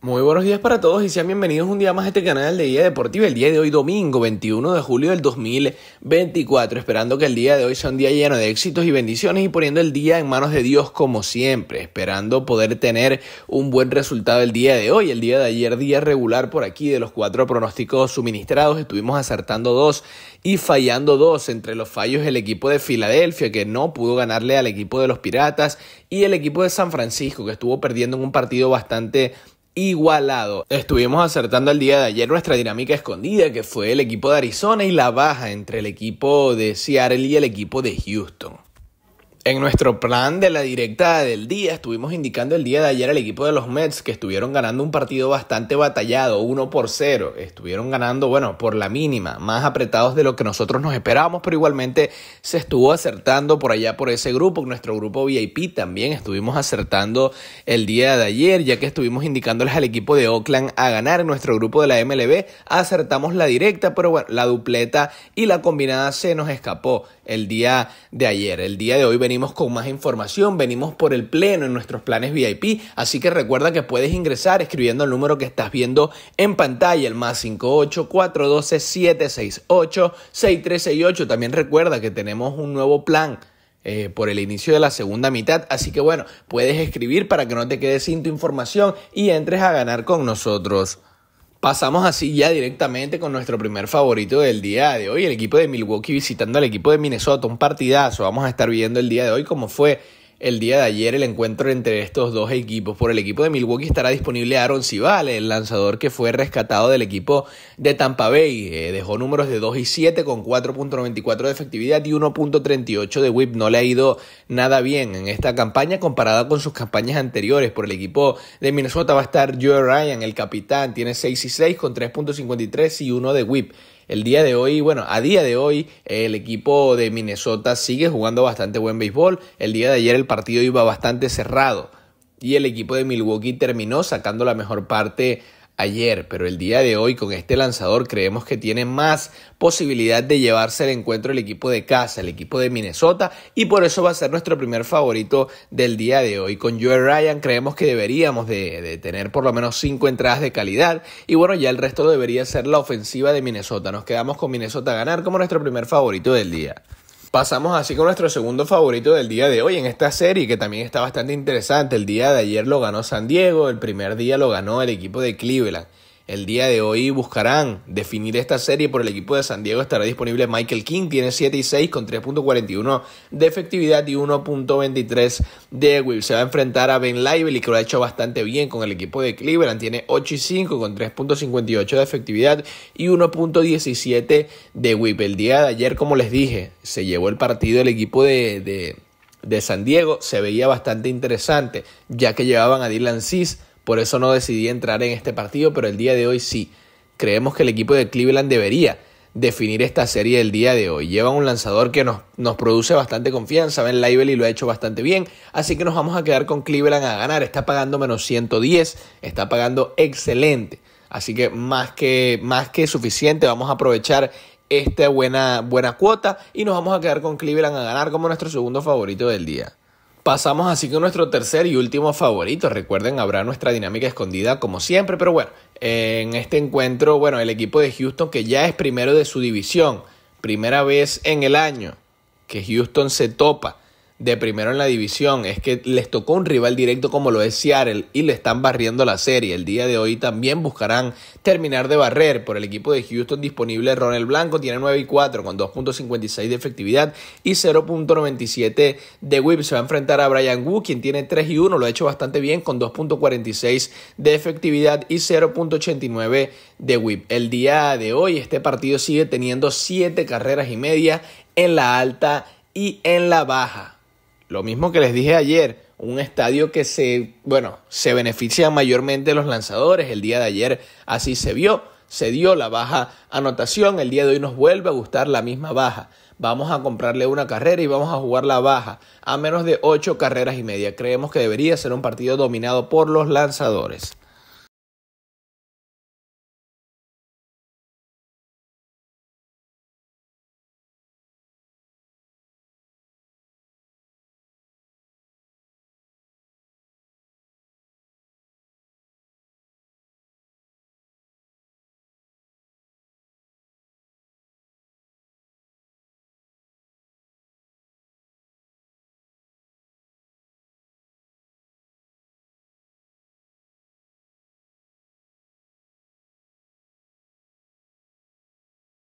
Muy buenos días para todos y sean bienvenidos un día más a este canal de Día Deportivo. El día de hoy, domingo 21 de julio del 2024. Esperando que el día de hoy sea un día lleno de éxitos y bendiciones y poniendo el día en manos de Dios como siempre. Esperando poder tener un buen resultado el día de hoy. El día de ayer, día regular por aquí, de los cuatro pronósticos suministrados, estuvimos acertando dos y fallando dos. Entre los fallos, el equipo de Filadelfia, que no pudo ganarle al equipo de los Piratas, y el equipo de San Francisco, que estuvo perdiendo en un partido bastante igualado. Estuvimos acertando el día de ayer nuestra dinámica escondida, que fue el equipo de Arizona y la baja entre el equipo de Seattle y el equipo de Houston. En nuestro plan de la directa del día estuvimos indicando el día de ayer al equipo de los Mets que estuvieron ganando un partido bastante batallado, 1 por 0. Estuvieron ganando, bueno, por la mínima, más apretados de lo que nosotros nos esperábamos, pero igualmente se estuvo acertando por allá por ese grupo, nuestro grupo VIP también estuvimos acertando el día de ayer, ya que estuvimos indicándoles al equipo de Oakland a ganar En nuestro grupo de la MLB, acertamos la directa, pero bueno, la dupleta y la combinada se nos escapó el día de ayer. El día de hoy venimos con más información, venimos por el pleno en nuestros planes VIP, así que recuerda que puedes ingresar escribiendo el número que estás viendo en pantalla, el más 58412-768-6368. También recuerda que tenemos un nuevo plan. Eh, por el inicio de la segunda mitad. Así que bueno, puedes escribir para que no te quedes sin tu información y entres a ganar con nosotros. Pasamos así ya directamente con nuestro primer favorito del día de hoy, el equipo de Milwaukee visitando al equipo de Minnesota, un partidazo. Vamos a estar viendo el día de hoy cómo fue el día de ayer el encuentro entre estos dos equipos. Por el equipo de Milwaukee estará disponible Aaron Civale, el lanzador que fue rescatado del equipo de Tampa Bay. Eh, dejó números de dos y siete con 4.94 de efectividad y 1.38 de whip. No le ha ido nada bien en esta campaña comparada con sus campañas anteriores. Por el equipo de Minnesota va a estar Joe Ryan, el capitán. Tiene 6 y 6 con 3.53 y 1 de whip. El día de hoy, bueno, a día de hoy, el equipo de Minnesota sigue jugando bastante buen béisbol. El día de ayer el partido iba bastante cerrado y el equipo de Milwaukee terminó sacando la mejor parte ayer, pero el día de hoy con este lanzador creemos que tiene más posibilidad de llevarse el encuentro el equipo de casa, el equipo de Minnesota, y por eso va a ser nuestro primer favorito del día de hoy. Con Joe Ryan creemos que deberíamos de, tener por lo menos cinco entradas de calidad, y bueno, ya el resto debería ser la ofensiva de Minnesota. Nos quedamos con Minnesota a ganar como nuestro primer favorito del día. Pasamos así con nuestro segundo favorito del día de hoy en esta serie que también está bastante interesante. El día de ayer lo ganó San Diego, el primer día lo ganó el equipo de Cleveland. El día de hoy buscarán definir esta serie por el equipo de San Diego. Estará disponible Michael King. Tiene 7 y 6 con 3.41 de efectividad y 1.23 de Will Se va a enfrentar a Ben Lively que lo ha hecho bastante bien con el equipo de Cleveland. Tiene 8 y 5 con 3.58 de efectividad y 1.17 de whip. El día de ayer, como les dije, se llevó el partido el equipo de, de, de San Diego. Se veía bastante interesante ya que llevaban a Dylan Cis por eso no decidí entrar en este partido, pero el día de hoy sí. Creemos que el equipo de Cleveland debería definir esta serie el día de hoy. Lleva un lanzador que nos, produce bastante confianza. Ben Lively lo ha hecho bastante bien. Así que nos vamos a quedar con Cleveland a ganar. Está pagando menos 110. Está pagando excelente. Así que más que, más que suficiente. Vamos a aprovechar esta buena, buena cuota. Y nos vamos a quedar con Cleveland a ganar como nuestro segundo favorito del día. Pasamos así con nuestro tercer y último favorito. Recuerden, habrá nuestra dinámica escondida como siempre, pero bueno, en este encuentro, bueno, el equipo de Houston que ya es primero de su división, primera vez en el año que Houston se topa de primero en la división. Es que les tocó un rival directo como lo es Seattle y le están barriendo la serie. El día de hoy también buscarán terminar de barrer por el equipo de Houston disponible. Ronald Blanco tiene 9 y 4 con 2.56 de efectividad y 0.97 de whip. Se va a enfrentar a Brian Wu, quien tiene 3 y 1. Lo ha hecho bastante bien con 2.46 de efectividad y 0.89 de whip. El día de hoy este partido sigue teniendo 7 carreras y media en la alta y en la baja. Lo mismo que les dije ayer, un estadio que se, bueno, se beneficia mayormente de los lanzadores. El día de ayer así se vio, se dio la baja anotación, el día de hoy nos vuelve a gustar la misma baja. Vamos a comprarle una carrera y vamos a jugar la baja a menos de ocho carreras y media. Creemos que debería ser un partido dominado por los lanzadores.